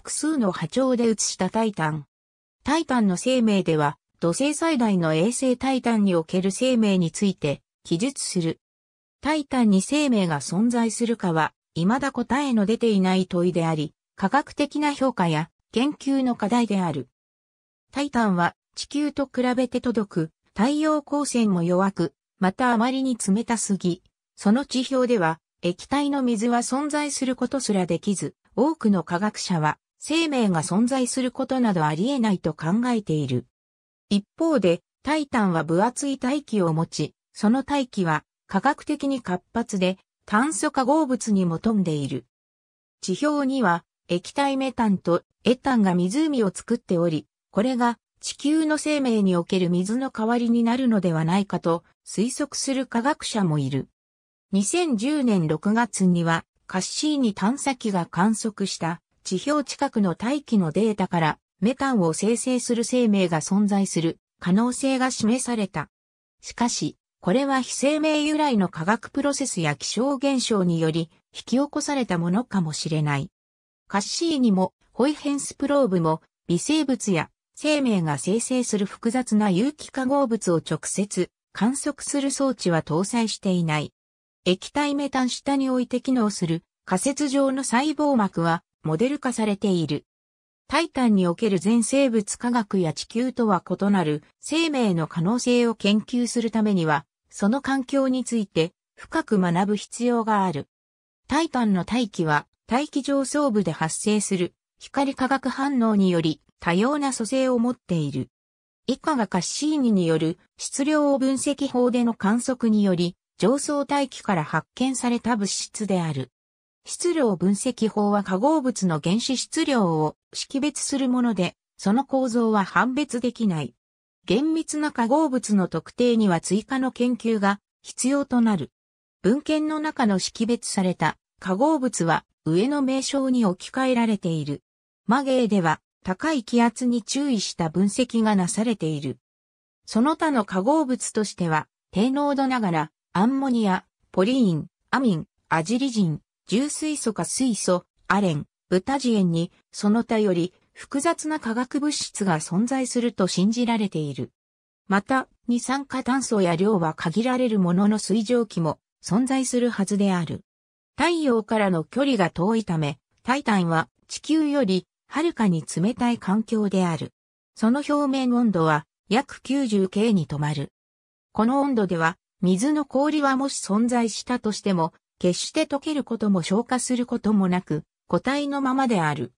複数の波長で映したタイタン。タイタンの生命では、土星最大の衛星タイタンにおける生命について記述する。タイタンに生命が存在するかは、未だ答えの出ていない問いであり、科学的な評価や研究の課題である。タイタンは地球と比べて届く太陽光線も弱く、またあまりに冷たすぎ、その地表では液体の水は存在することすらできず、多くの科学者は生命が存在することなどありえないと考えている。一方で、タイタンは分厚い大気を持ち、その大気は科学的に活発で炭素化合物にも富んでいる。地表には液体メタンとエタンが湖を作っており、これが地球の生命における水の代わりになるのではないかと推測する科学者もいる。2010年6月にはカッシーニ探査機が観測した地表近くの大気のデータからメタンを生成する生命が存在する可能性が示された。しかし、これは非生命由来の化学プロセスや気象現象により引き起こされたものかもしれない。カッシーニもホイヘンスプローブも微生物や生命が生成する複雑な有機化合物を直接観測する装置は搭載していない。液体メタン下に置いて機能する仮設上の細胞膜はモデル化されている。タイタンにおける全生物科学や地球とは異なる生命の可能性を研究するためには、その環境について深く学ぶ必要がある。タイタンの大気は大気上層部で発生する光化学反応により多様な素性を持っている。以下がカッシーニによる質量分析法での観測により上層大気から発見された物質である。質量分析法は化合物の原子質量を識別するもので、その構造は判別できない。厳密な化合物の特定には追加の研究が必要となる。文献の中の識別された化合物は上の名称に置き換えられている。マゲーでは高い気圧に注意した分析がなされている。その他の化合物としては低濃度ながらアンモニア、ポリイン、アミン、アジリジン、重水素か水素、アレン、ブタジエンに、その他より複雑な化学物質が存在すると信じられている。また、二酸化炭素や量は限られるものの水蒸気も存在するはずである。太陽からの距離が遠いため、タイタンは地球よりはるかに冷たい環境である。その表面温度は約 90K に止まる。この温度では水の氷はもし存在したとしても決して溶けることも消化することもなく、固体のままである。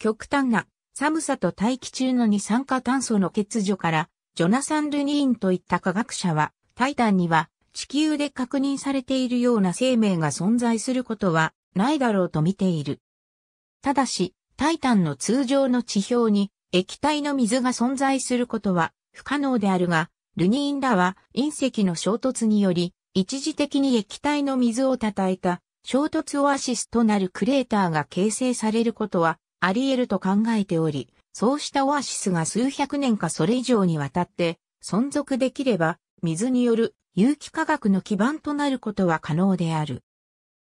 極端な寒さと大気中の二酸化炭素の欠如から、ジョナサン・ルニーンといった科学者は、タイタンには地球で確認されているような生命が存在することはないだろうと見ている。ただし、タイタンの通常の地表に液体の水が存在することは不可能であるが、ルニーンらは隕石の衝突により一時的に液体の水を叩いた衝突オアシスとなるクレーターが形成されることはあり得ると考えており、そうしたオアシスが数百年かそれ以上にわたって存続できれば水による有機化学の基盤となることは可能である。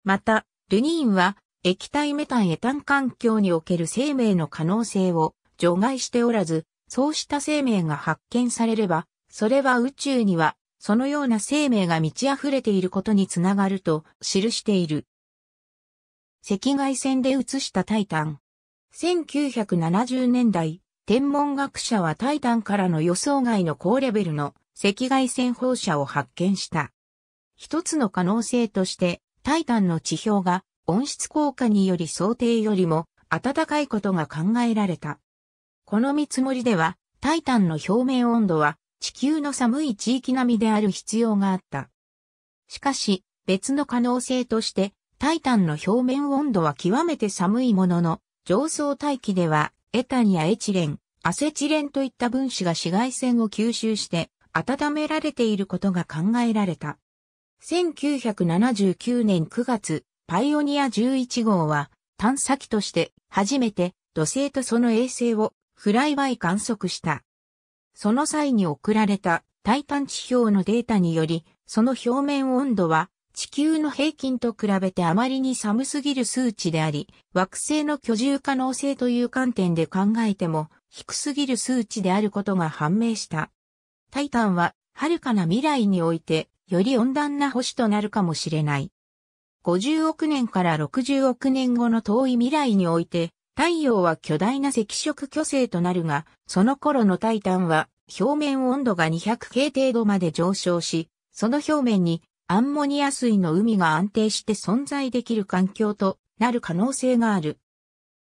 また、ルニーンは液体メタンエタン環境における生命の可能性を除外しておらず、そうした生命が発見されれば、それは宇宙にはそのような生命が満ち溢れていることにつながると記している。赤外線で映したタイタン。1970年代、天文学者はタイタンからの予想外の高レベルの赤外線放射を発見した。一つの可能性として、タイタンの地表が温室効果により想定よりも暖かいことが考えられた。この見積もりでは、タイタンの表面温度は地球の寒い地域並みである必要があった。しかし、別の可能性として、タイタンの表面温度は極めて寒いものの、上層大気では、エタンやエチレン、アセチレンといった分子が紫外線を吸収して温められていることが考えられた。1979年9月、パイオニア11号は探査機として初めて土星とその衛星をフライバイ観測した。その際に送られた体感地表のデータにより、その表面温度は地球の平均と比べてあまりに寒すぎる数値であり、惑星の居住可能性という観点で考えても低すぎる数値であることが判明した。タイタンは遥かな未来においてより温暖な星となるかもしれない。50億年から60億年後の遠い未来において太陽は巨大な赤色巨星となるが、その頃のタイタンは表面温度が200系程度まで上昇し、その表面にアンモニア水の海が安定して存在できる環境となる可能性がある。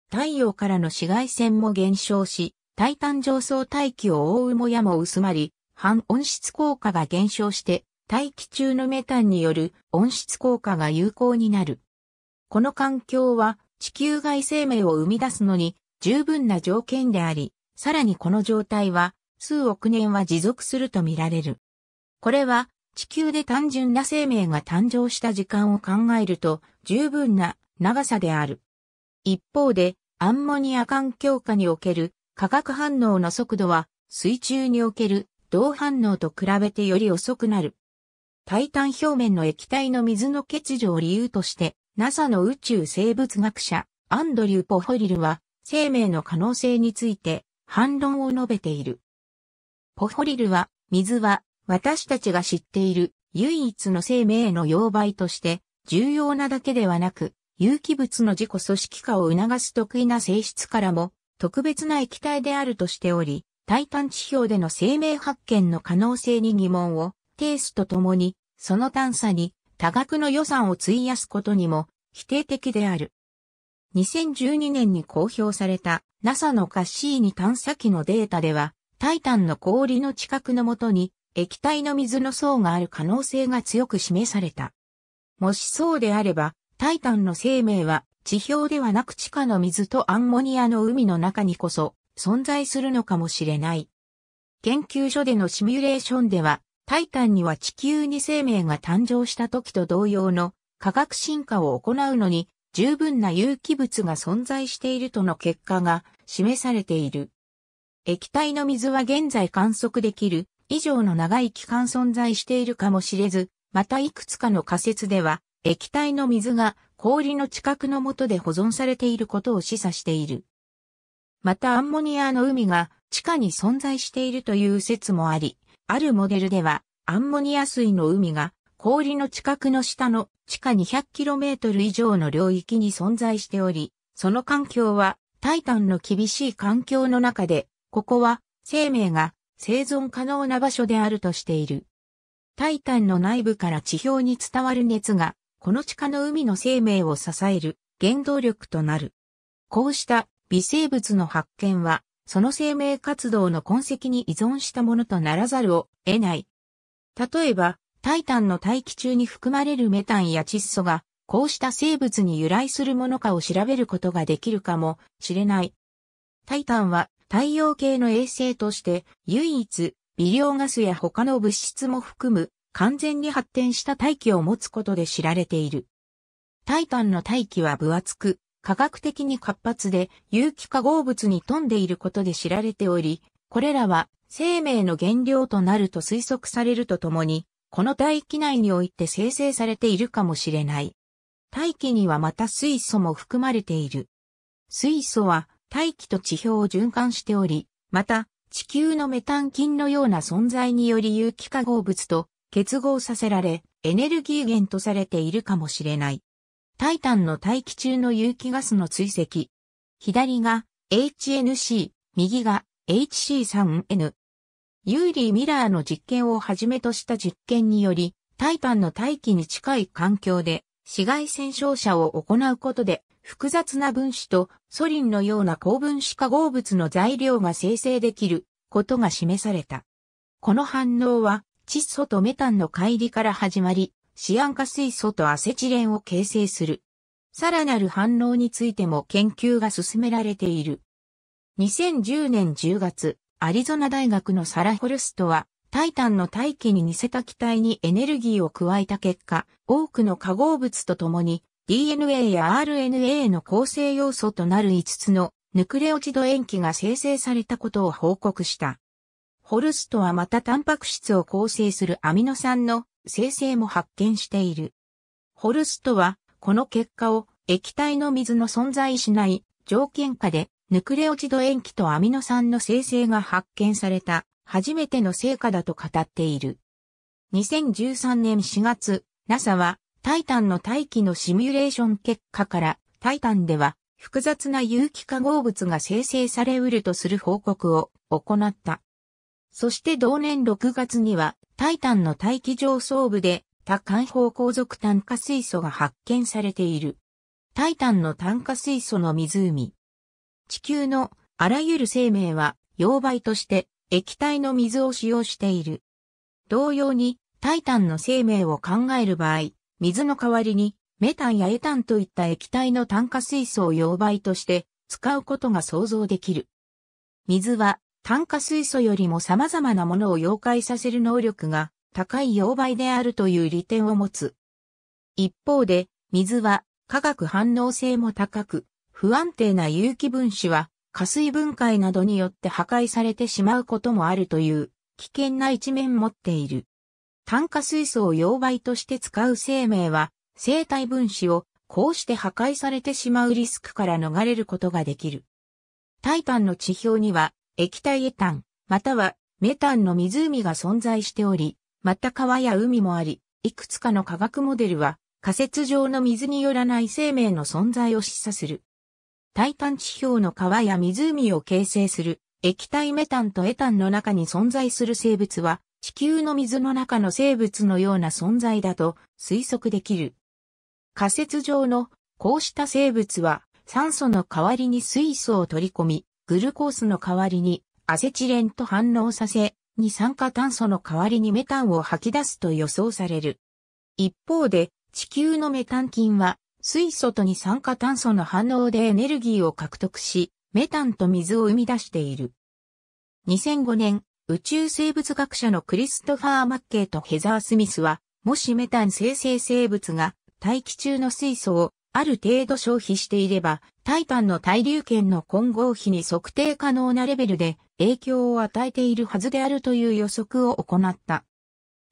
太陽からの紫外線も減少し、タイタン上層大気を覆うもやも薄まり、反温室効果が減少して、大気中のメタンによる温室効果が有効になる。この環境は地球外生命を生み出すのに十分な条件であり、さらにこの状態は数億年は持続するとみられる。これは地球で単純な生命が誕生した時間を考えると十分な長さである。一方でアンモニア環境下における化学反応の速度は水中における同反応と比べてより遅くなる。タイタン表面の液体の水の欠如を理由として NASA の宇宙生物学者、アンドリュー・ポホリルは、生命の可能性について、反論を述べている。ポホリルは、水は、私たちが知っている、唯一の生命への溶媒として、重要なだけではなく、有機物の自己組織化を促す得意な性質からも、特別な液体であるとしており、タイタン地表での生命発見の可能性に疑問を、提出とともに、その探査に多額の予算を費やすことにも否定的である。2012年に公表された NASA のカッシーニ探査機のデータでは、タイタンの氷の近くのもとに液体の水の層がある可能性が強く示された。もしそうであれば、タイタンの生命は地表ではなく地下の水とアンモニアの海の中にこそ存在するのかもしれない。研究所でのシミュレーションではタイタンには地球に生命が誕生した時と同様の科学進化を行うのに十分な有機物が存在しているとの結果が示されている。液体の水は現在観測できる以上の長い期間存在しているかもしれず、またいくつかの仮説では液体の水が氷の近くの下で保存されていることを示唆している。またアンモニアの海が地下に存在しているという説もあり、あるモデルでは、アンモニア水の海が氷の近くの下の地下 200km 以上の領域に存在しており、その環境はタイタンの厳しい環境の中で、ここは生命が生存可能な場所であるとしている。タイタンの内部から地表に伝わる熱が、この地下の海の生命を支える原動力となる。こうした微生物の発見は、その生命活動の痕跡に依存したものとならざるを得ない。例えば、タイタンの大気中に含まれるメタンや窒素が、こうした生物に由来するものかを調べることができるかもしれない。タイタンは太陽系の衛星として唯一微量ガスや他の物質も含む完全に発展した大気を持つことで知られている。タイタンの大気は分厚く、科学的に活発で有機化合物に富んでいることで知られており、これらは生命の原料となると推測されるとともに、この大気内において生成されているかもしれない。大気にはまた水素も含まれている。水素は大気と地表を循環しており、また地球のメタン菌のような存在により有機化合物と結合させられ、エネルギー源とされているかもしれない。タイタンの大気中の有機ガスの追跡。左が HNC、右が HC3N。ユーリー・ミラーの実験をはじめとした実験により、タイタンの大気に近い環境で紫外線照射を行うことで複雑な分子とソリンのような高分子化合物の材料が生成できることが示された。この反応は窒素とメタンの乖離から始まり、シアン化水素とアセチレンを形成する。さらなる反応についても研究が進められている。2010年10月、アリゾナ大学のサラ・ホルストは、タイタンの大気に似せた気体にエネルギーを加えた結果、多くの化合物とともに DNA や RNA の構成要素となる5つのヌクレオチド塩基が生成されたことを報告した。ホルストはまたタンパク質を構成するアミノ酸の生成も発見している。ホルストは、この結果を液体の水の存在しない条件下でヌクレオチド塩基とアミノ酸の生成が発見された初めての成果だと語っている。2013年4月、NASA はタイタンの大気のシミュレーション結果からタイタンでは複雑な有機化合物が生成されうるとする報告を行った。そして同年6月には、タイタンの大気上層部で、多環方航続炭化水素が発見されている。タイタンの炭化水素の湖。地球のあらゆる生命は、溶媒として液体の水を使用している。同様に、タイタンの生命を考える場合、水の代わりに、メタンやエタンといった液体の炭化水素を溶媒として使うことが想像できる。水は炭化水素よりも様々なものを溶解させる能力が高い溶媒であるという利点を持つ。一方で、水は化学反応性も高く、不安定な有機分子は、加水分解などによって破壊されてしまうこともあるという、危険な一面持っている。炭化水素を溶媒として使う生命は、生体分子をこうして破壊されてしまうリスクから逃れることができる。タイタンの地表には液体エタン、またはメタンの湖が存在しており、また川や海もあり、いくつかの化学モデルは仮説上の水によらない生命の存在を示唆する。タイタン地表の川や湖を形成する液体メタンとエタンの中に存在する生物は地球の水の中の生物のような存在だと推測できる。仮説上のこうした生物は酸素の代わりに水素を取り込みグルコースの代わりにアセチレンと反応させ、二酸化炭素の代わりにメタンを吐き出すと予想される。一方で、地球のメタン菌は、水素と二酸化炭素の反応でエネルギーを獲得し、メタンと水を生み出している。2005年、宇宙生物学者のクリストファー・マッケイとヘザー・スミスは、もしメタン生成生物が大気中の水素をある程度消費していれば、タイタンの対流圏の混合比に測定可能なレベルで影響を与えているはずであるという予測を行った。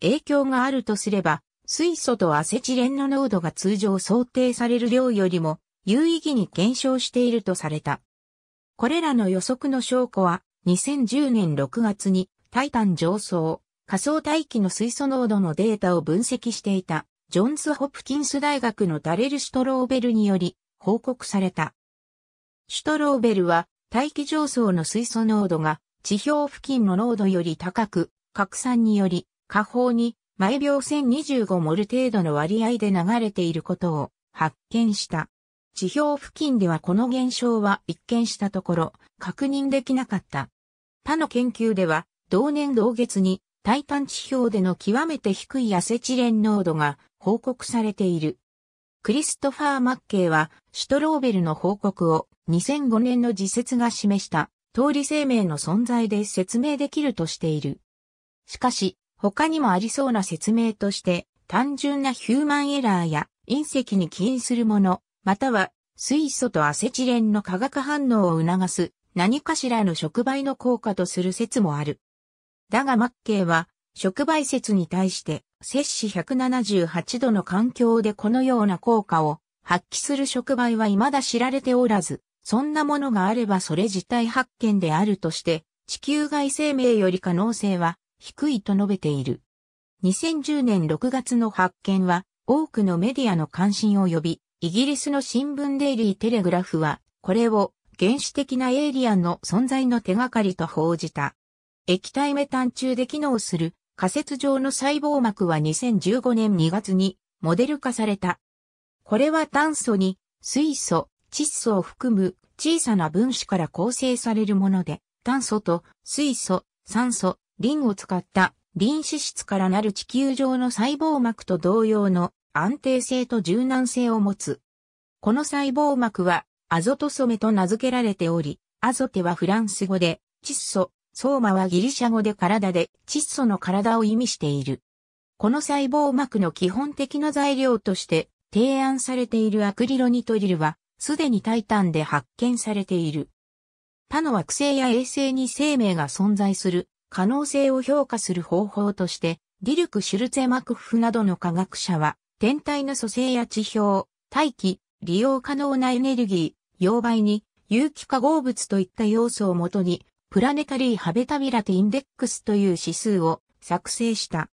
影響があるとすれば、水素とアセチレンの濃度が通常想定される量よりも有意義に減少しているとされた。これらの予測の証拠は2010年6月にタイタン上層、仮想大気の水素濃度のデータを分析していた。ジョンズ・ホプキンス大学のダレル・シュトローベルにより報告された。シュトローベルは大気上層の水素濃度が地表付近の濃度より高く、拡散により下方に毎秒1025モル程度の割合で流れていることを発見した。地表付近ではこの現象は一見したところ確認できなかった。他の研究では同年同月にタイタン地表での極めて低いアセチレン濃度が報告されている。クリストファー・マッケイは、シュトローベルの報告を2005年の自説が示した通り生命の存在で説明できるとしている。しかし、他にもありそうな説明として、単純なヒューマンエラーや隕石に起因するもの、または水素とアセチレンの化学反応を促す何かしらの触媒の効果とする説もある。だがマッケイは、触媒説に対して摂氏178度の環境でこのような効果を発揮する触媒は未だ知られておらず、そんなものがあればそれ自体発見であるとして、地球外生命より可能性は低いと述べている。2010年6月の発見は多くのメディアの関心を呼び、イギリスの新聞デイリーテレグラフはこれを原始的なエイリアンの存在の手がかりと報じた。液体メタン中で機能する仮説上の細胞膜は2015年2月にモデル化された。これは炭素に水素、窒素を含む小さな分子から構成されるもので、炭素と水素、酸素、リンを使ったリン脂質からなる地球上の細胞膜と同様の安定性と柔軟性を持つ。この細胞膜はアゾトソメと名付けられており、アゾテはフランス語で窒素、ソーマはギリシャ語で体で、窒素の体を意味している。この細胞膜の基本的な材料として提案されているアクリロニトリルは、すでにタイタンで発見されている。他の惑星や衛星に生命が存在する可能性を評価する方法として、ディルク・シュルツェマクフなどの科学者は、天体の組成や地表、大気、利用可能なエネルギー、溶媒に有機化合物といった要素をもとにプラネタリー・ハベタビラテ・インデックスという指数を作成した。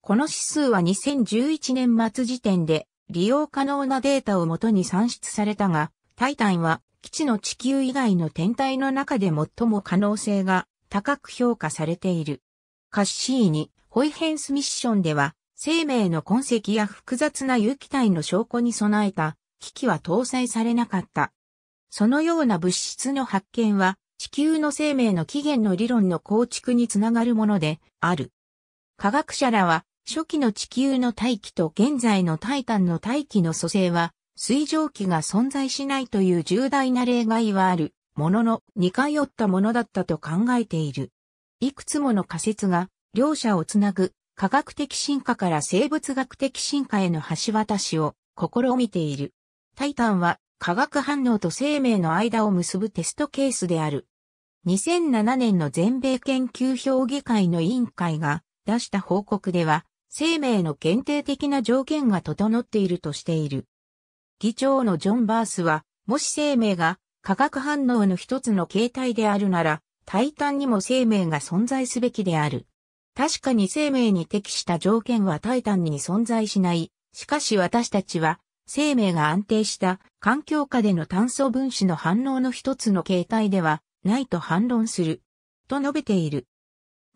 この指数は2011年末時点で利用可能なデータをもとに算出されたが、タイタンは基地の地球以外の天体の中で最も可能性が高く評価されている。カッシーニ、ホイヘンスミッションでは、生命の痕跡や複雑な有機体の証拠に備えた機器は搭載されなかった。そのような物質の発見は地球の生命の起源の理論の構築につながるものである。科学者らは、初期の地球の大気と現在のタイタンの大気の組成は、水蒸気が存在しないという重大な例外はある、ものの似通ったものだったと考えている。いくつもの仮説が、両者をつなぐ、科学的進化から生物学的進化への橋渡しを試みている。タイタンは、化学反応と生命の間を結ぶテストケースである。2007年の全米研究評議会の委員会が出した報告では、生命の限定的な条件が整っているとしている。議長のジョン・バースは、もし生命が化学反応の一つの形態であるなら、タイタンにも生命が存在すべきである。確かに生命に適した条件はタイタンに存在しない。しかし私たちは、生命が安定した環境下での炭素分子の反応の一つの形態ではないと反論する。と述べている。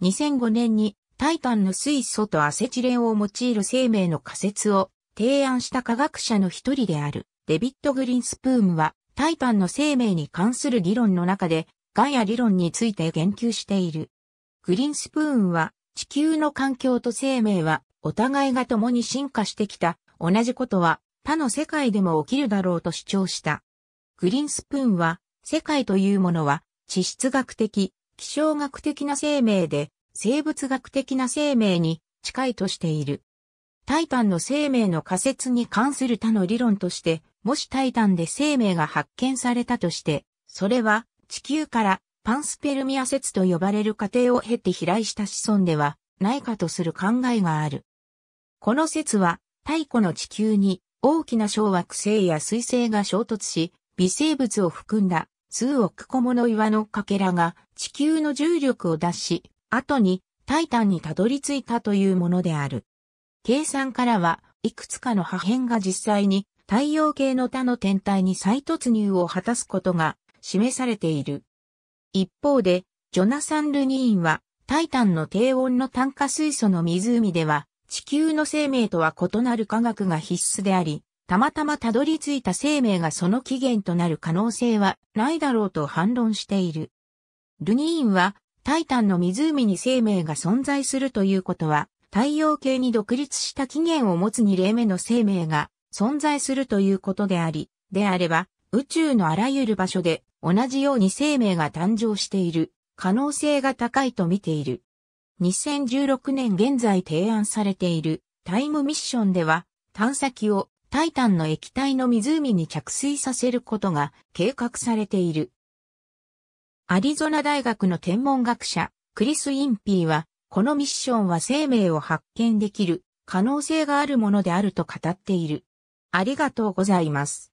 2005年にタイタンの水素とアセチレンを用いる生命の仮説を提案した科学者の一人であるデビッド・グリンスプームはタイタンの生命に関する理論の中でガイア理論について言及している。グリンスプーンは地球の環境と生命はお互いが共に進化してきた同じことは他の世界でも起きるだろうと主張した。グリンスプーンは世界というものは地質学的、気象学的な生命で、生物学的な生命に近いとしている。タイタンの生命の仮説に関する他の理論として、もしタイタンで生命が発見されたとして、それは地球からパンスペルミア説と呼ばれる過程を経て飛来した子孫ではないかとする考えがある。この説は、太古の地球に大きな小惑星や水星が衝突し、微生物を含んだ数億個もの岩のかけらが地球の重力を脱し、後にタイタンにたどり着いたというものである。計算からは、いくつかの破片が実際に太陽系の他の天体に再突入を果たすことが示されている。一方で、ジョナサン・ルニーンは、タイタンの低温の炭化水素の湖では、地球の生命とは異なる科学が必須であり、たまたまたどり着いた生命がその起源となる可能性はないだろうと反論している。ルニーンは、タイタンの湖に生命が存在するということは、太陽系に独立した起源を持つ2例目の生命が存在するということであり、であれば、宇宙のあらゆる場所で同じように生命が誕生している可能性が高いと見ている。2016年現在提案されているタイムミッションでは探査機をタイタンの液体の湖に着水させることが計画されている。アリゾナ大学の天文学者、クリス・インピーは、このミッションは生命を発見できる可能性があるものであると語っている。ありがとうございます。